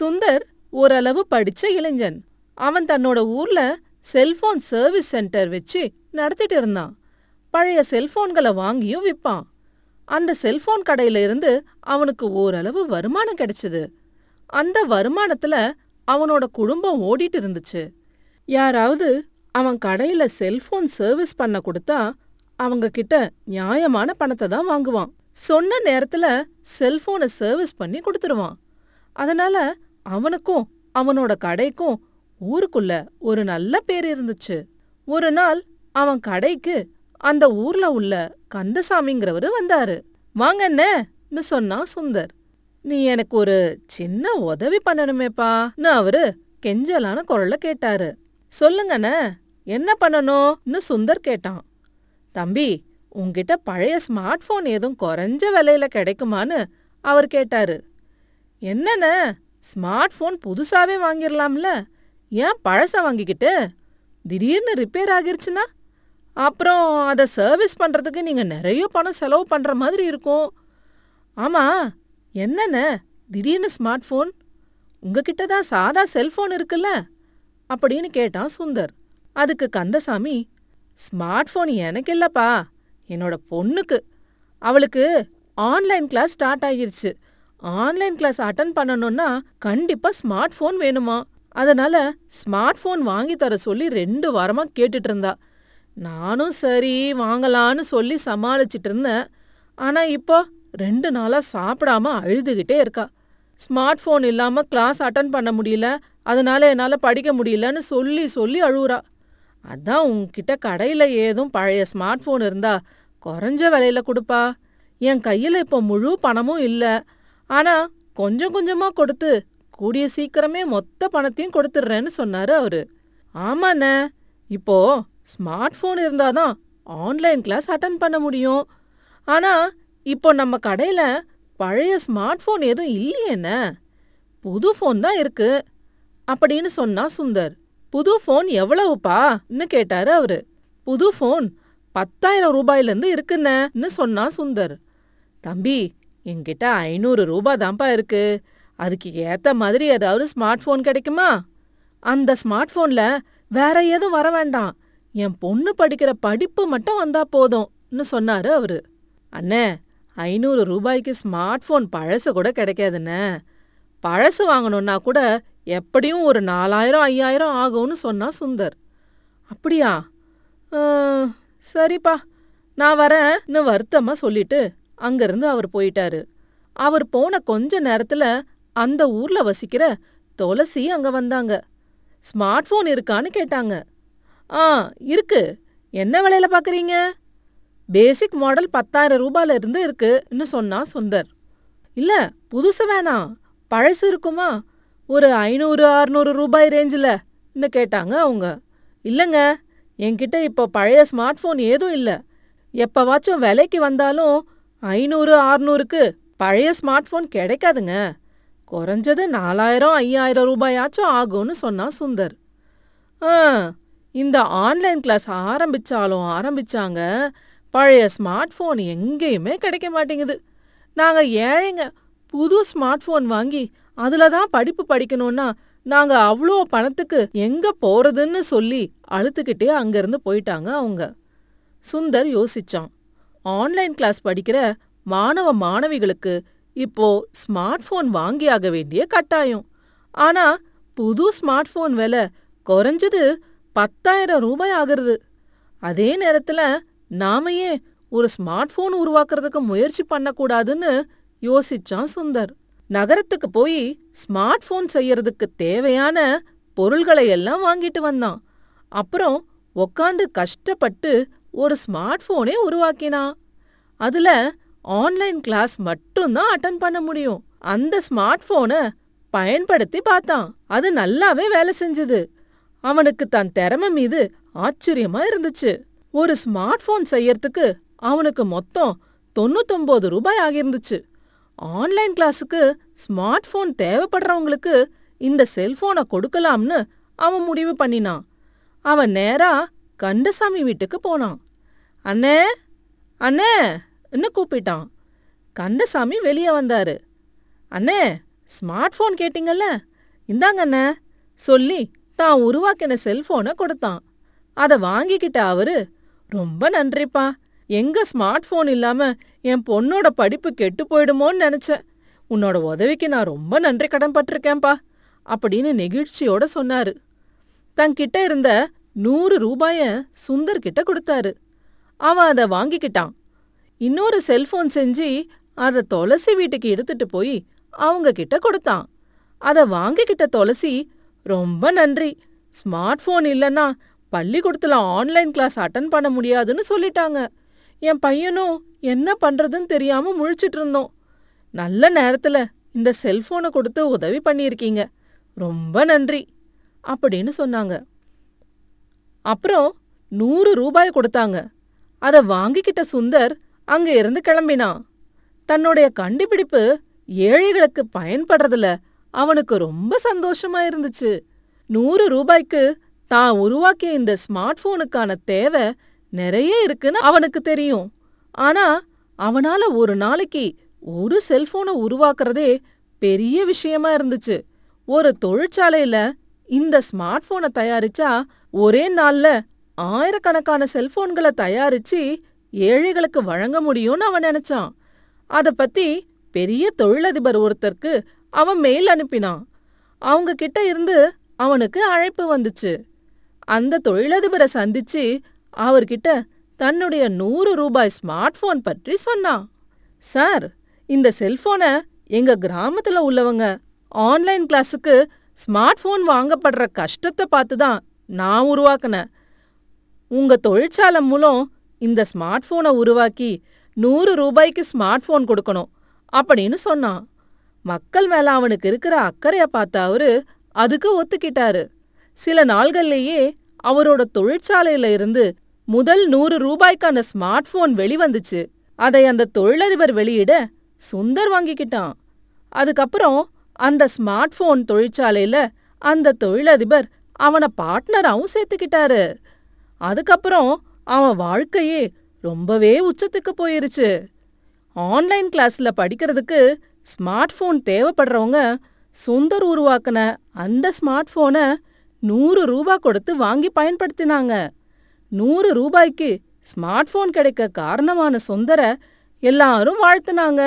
சுந்தர் ஓரளவு படிச்ச இளைஞன் அவன் தன்னோட ஊர்ல செல்போன் சர்வீஸ் சென்டர் வச்சு நடத்திட்டு இருந்தான் பழைய செல்போன்களை வாங்கியும் விற்பான் அந்த செல்போன் கடையில இருந்து அவனுக்கு ஓரளவு வருமானம் கிடைச்சது அந்த வருமானத்துல அவனோட குடும்பம் ஓடிட்டு இருந்துச்சு யாராவது அவன் கடையில செல்போன் சர்வீஸ் பண்ண கொடுத்தா அவங்க கிட்ட நியாயமான பணத்தை தான் வாங்குவான் சொன்ன நேரத்துல செல்போனை சர்வீஸ் பண்ணி கொடுத்துருவான் அதனால அவனுக்கும் அவனோட கடைக்கும் ஊருக்குள்ள ஒரு நல்ல பேர் இருந்துச்சு ஒரு நாள் அவன் கடைக்கு அந்த ஊர்ல உள்ள கந்தசாமிங்கிறவரு வந்தாரு வாங்கன்னு சொன்னா சுந்தர் நீ எனக்கு ஒரு சின்ன உதவி பண்ணணுமேப்பான்னு அவரு கெஞ்சலான குரல்ல கேட்டாரு சொல்லுங்கண்ண என்ன பண்ணணும்னு சுந்தர் கேட்டான் தம்பி உன்கிட்ட பழைய ஸ்மார்ட் போன் ஏதும் குறைஞ்ச விலையில கிடைக்குமான்னு அவர் கேட்டாரு என்னென்ன ஸ்மார்ட் ஃபோன் புதுசாவே வாங்கிடலாம்ல ஏன் பழச வாங்கிக்கிட்டு திடீர்னு ரிப்பேர் ஆகிருச்சுன்னா அப்புறம் அதை சர்வீஸ் பண்ணுறதுக்கு நீங்கள் நிறைய பணம் செலவு பண்ணுற மாதிரி இருக்கும் ஆமாம் என்னென்ன திடீர்னு ஸ்மார்ட் ஃபோன் உங்ககிட்ட தான் சாதா செல்ஃபோன் இருக்குல்ல அப்படின்னு கேட்டான் சுந்தர் அதுக்கு கந்தசாமி ஸ்மார்ட் ஃபோன் எனக்கு இல்லப்பா என்னோட பொண்ணுக்கு அவளுக்கு ஆன்லைன் கிளாஸ் ஸ்டார்ட் ஆகிருச்சு ஆன்லைன் கிளாஸ் அட்டன் பண்ணணும்னா கண்டிப்பா ஸ்மார்ட் போன் வேணுமா அதனால ஸ்மார்ட் போன் வாங்கி தர சொல்லி ரெண்டு வாரமா கேட்டுட்டு இருந்தா நானும் சரி வாங்கலான்னு சொல்லி சமாளிச்சிட்டு இருந்தேன் ஆனா இப்போ ரெண்டு நாளா சாப்பிடாம அழுதுகிட்டே இருக்கா ஸ்மார்ட் போன் இல்லாம கிளாஸ் அட்டன் பண்ண முடியல அதனால என்னால படிக்க முடியலன்னு சொல்லி சொல்லி அழுவுறா அதான் உன்கிட்ட கடையில ஏதும் பழைய ஸ்மார்ட் போன் இருந்தா குறைஞ்ச விலையில கொடுப்பா என் கையில இப்போ முழு பணமும் இல்லை ஆனா கொஞ்சம் கொஞ்சமா கொடுத்து கூடிய சீக்கிரமே மொத்த பணத்தையும் கொடுத்துடுறேன்னு சொன்னாரு அவரு ஆமாண்ண இப்போ ஸ்மார்ட் போன் இருந்தாதான் ஆன்லைன் கிளாஸ் அட்டன் பண்ண முடியும் ஆனா இப்போ நம்ம கடையில பழைய ஸ்மார்ட் போன் எதுவும் இல்லையேண்ண புது போன் தான் இருக்கு அப்படின்னு சொன்னா சுந்தர் புது போன் எவ்வளவுப்பான்னு கேட்டாரு அவரு புது போன் பத்தாயிரம் ரூபாயிலிருந்து இருக்குன்னு சொன்னா சுந்தர் தம்பி என்கிட்ட ஐநூறு ரூபா தான்ப்பா இருக்கு அதுக்கு ஏத்த மாதிரி ஏதாவது ஸ்மார்ட் ஃபோன் கிடைக்குமா அந்த ஸ்மார்ட் ஃபோன்ல வேற எதுவும் வர வேண்டாம் என் பொண்ணு படிக்கிற படிப்பு மட்டும் வந்தா போதும்னு சொன்னாரு அவரு அண்ணே ஐநூறு ரூபாய்க்கு ஸ்மார்ட் ஃபோன் பழசு கூட கிடைக்காதுண்ணே பழசு வாங்கணும்னா கூட எப்படியும் ஒரு நாலாயிரம் ஐயாயிரம் ஆகும்னு சொன்னா சுந்தர் அப்படியா சரிப்பா நான் வரேன்னு வருத்தமா சொல்லிட்டு அங்கிருந்து அவர் போயிட்டாரு அவர் போன கொஞ்ச நேரத்துல அந்த ஊர்ல வசிக்கிற துளசி அங்க வந்தாங்க ஸ்மார்ட் போன் இருக்கான்னு கேட்டாங்க ஆ இருக்கு என்ன விலையில பாக்குறீங்க பேசிக் மாடல் பத்தாயிரம் ரூபாயில இருந்து இருக்குன்னு சொன்னா சுந்தர் இல்ல புதுசு வேணாம் பழசு இருக்குமா ஒரு ஐநூறு அறுநூறு ரூபாய் ரேஞ்சில் இன்னு கேட்டாங்க அவங்க இல்லைங்க என்கிட்ட இப்போ பழைய ஸ்மார்ட் ஃபோன் ஏதும் இல்லை எப்பவாச்சும் விலைக்கு வந்தாலும் ஐநூறு ஆறுநூறுக்கு பழைய ஸ்மார்ட் ஃபோன் கிடைக்காதுங்க குறைஞ்சது நாலாயிரம் ஐயாயிரம் ரூபாயாச்சும் ஆகும்னு சொன்னான் சுந்தர் ஆ இந்த ஆன்லைன் கிளாஸ் ஆரம்பிச்சாலும் ஆரம்பிச்சாங்க பழைய ஸ்மார்ட் ஃபோன் எங்கேயுமே கிடைக்க மாட்டேங்குது நாங்கள் ஏழைங்க புது ஸ்மார்ட் ஃபோன் வாங்கி அதில் தான் படிப்பு படிக்கணும்னா நாங்க அவ்வளோ பணத்துக்கு எங்க போறதுன்னு சொல்லி அழுத்துக்கிட்டே அங்கிருந்து போயிட்டாங்க அவங்க சுந்தர் யோசிச்சான் ஆன்லைன் கிளாஸ் படிக்கிற மாணவ மாணவிகளுக்கு இப்போ ஸ்மார்ட் போன் வாங்கியாக வேண்டிய கட்டாயம் ஆனா புது ஸ்மார்ட் போன் விலை குறைஞ்சது பத்தாயிரம் ரூபாய் ஆகிறது அதே நேரத்துல நாம ஏன் ஒரு ஸ்மார்ட் போன் உருவாக்குறதுக்கு முயற்சி பண்ணக்கூடாதுன்னு யோசிச்சான் சுந்தர் நகரத்துக்கு போய் ஸ்மார்ட் போன் செய்யறதுக்கு தேவையான பொருள்களை எல்லாம் வாங்கிட்டு வந்தான் அப்புறம் உக்காந்து கஷ்டப்பட்டு ஒரு ஸ்மார்ட் போனே உருவாக்கினான் அதுல ஆன்லைன் கிளாஸ் மட்டும்தான் அட்டன் பண்ண முடியும் அந்த ஸ்மார்ட் போனை பயன்படுத்தி பார்த்தான் அது நல்லாவே வேலை செஞ்சது அவனுக்கு தன் திறமை மீது ஆச்சரியமா இருந்துச்சு ஒரு ஸ்மார்ட் போன் செய்யறதுக்கு அவனுக்கு மொத்தம் தொண்ணூத்தொன்பது ரூபாய் ஆகியிருந்துச்சு ஆன்லைன் கிளாஸுக்கு ஸ்மார்ட் போன் தேவைப்படுறவங்களுக்கு இந்த செல்போனை கொடுக்கலாம்னு அவன் முடிவு பண்ணினான் அவன் நேரா கந்தசாமி வீட்டுக்கு போனான் அண்ணே அண்ணே என்ன கூப்பிட்டான் கந்தசாமி வெளியே வந்தாரு அண்ணே ஸ்மார்ட் ஃபோன் கேட்டீங்கல்ல இந்தாங்க அண்ணே சொல்லி தான் உருவாக்கின செல்போனை கொடுத்தான் அதை வாங்கிக்கிட்ட அவரு ரொம்ப நன்றிப்பா எங்க ஸ்மார்ட் ஃபோன் இல்லாம என் பொண்ணோட படிப்பு கெட்டு போயிடுமோன்னு நினைச்சேன் உன்னோட உதவிக்கு நான் ரொம்ப நன்றி கடன் பட்டிருக்கேன்பா அப்படின்னு நெகிழ்ச்சியோட சொன்னாரு தங்கிட்ட இருந்த நூறு ரூபாய சுந்தர் கிட்ட கொடுத்தாரு அவன் அதை வாங்கிக்கிட்டான் இன்னொரு செல்போன் செஞ்சு அதை துளசி வீட்டுக்கு எடுத்துட்டு போய் அவங்க கிட்ட கொடுத்தான் அதை வாங்கிக்கிட்ட துளசி ரொம்ப நன்றி ஸ்மார்ட் போன் இல்லைன்னா பள்ளிக்கூடத்துல ஆன்லைன் கிளாஸ் அட்டன் பண்ண முடியாதுன்னு சொல்லிட்டாங்க என் பையனும் என்ன பண்றதுன்னு தெரியாம முழிச்சிட்டு இருந்தோம் நல்ல நேரத்துல இந்த செல்போனை கொடுத்து உதவி பண்ணியிருக்கீங்க ரொம்ப நன்றி அப்படின்னு சொன்னாங்க அப்புறம் நூறு ரூபாய் கொடுத்தாங்க அதை வாங்கிக்கிட்ட சுந்தர் அங்க இருந்து கிளம்பினான் தன்னுடைய கண்டுபிடிப்பு ஏழைகளுக்கு பயன்படுறதுல அவனுக்கு ரொம்ப சந்தோஷமா இருந்துச்சு நூறு ரூபாய்க்கு தான் உருவாக்கிய இந்த ஸ்மார்ட் போனுக்கான தேவை நிறைய இருக்குன்னு அவனுக்கு தெரியும் ஆனா அவனால ஒரு நாளைக்கு ஒரு செல்போனை உருவாக்குறதே பெரிய விஷயமா இருந்துச்சு ஒரு தொழிற்சாலையில இந்த ஸ்மார்ட் போனை தயாரிச்சா ஒரே நாள்ல ஆயிரக்கணக்கான செல்போன்களை தயாரிச்சு ஏழைகளுக்கு வழங்க முடியும்னு அவன் நினைச்சான் அத பத்தி பெரிய தொழிலதிபர் ஒருத்தருக்கு அவன் மெயில் அனுப்பினான் அவங்க கிட்ட இருந்து அவனுக்கு அழைப்பு வந்துச்சு அந்த தொழிலதிபரை சந்திச்சு அவர்கிட்ட தன்னுடைய நூறு ரூபாய் ஸ்மார்ட் போன் பற்றி சொன்னான் சார் இந்த செல்போனை எங்க கிராமத்துல உள்ளவங்க ஆன்லைன் கிளாஸுக்கு ஸ்மார்ட் ஃபோன் வாங்கப்படுற கஷ்டத்தை பார்த்து தான் நான் உருவாக்குனேன் உங்க தொழிற்சாலை மூலம் இந்த ஸ்மார்ட் ஃபோனை உருவாக்கி நூறு ரூபாய்க்கு ஸ்மார்ட் ஃபோன் கொடுக்கணும் அப்படின்னு சொன்னான் மக்கள் மேல அவனுக்கு இருக்கிற அக்கறைய பார்த்த அவரு அதுக்கு ஒத்துக்கிட்டாரு சில நாள்கள்லேயே அவரோட தொழிற்சாலையில இருந்து முதல் நூறு ரூபாய்க்கான ஸ்மார்ட் ஃபோன் வெளிவந்துச்சு அதை அந்த தொழிலதிபர் வெளியிட சுந்தர் வாங்கிக்கிட்டான் அதுக்கப்புறம் அந்த ஸ்மார்ட் போன் தொழிற்சாலையில அந்த தொழிலதிபர் அவனை பார்ட்னராவும் சேர்த்துக்கிட்டாரு அதுக்கப்புறம் அவன் வாழ்க்கையே ரொம்பவே உச்சத்துக்கு போயிருச்சு ஆன்லைன் கிளாஸ்ல படிக்கிறதுக்கு ஸ்மார்ட் போன் தேவைப்படுறவங்க சுந்தர் உருவாக்குன அந்த ஸ்மார்ட் போனை நூறு ரூபா கொடுத்து வாங்கி பயன்படுத்தினாங்க நூறு ரூபாய்க்கு ஸ்மார்ட் போன் கிடைக்க காரணமான சுந்தர எல்லாரும் வாழ்த்துனாங்க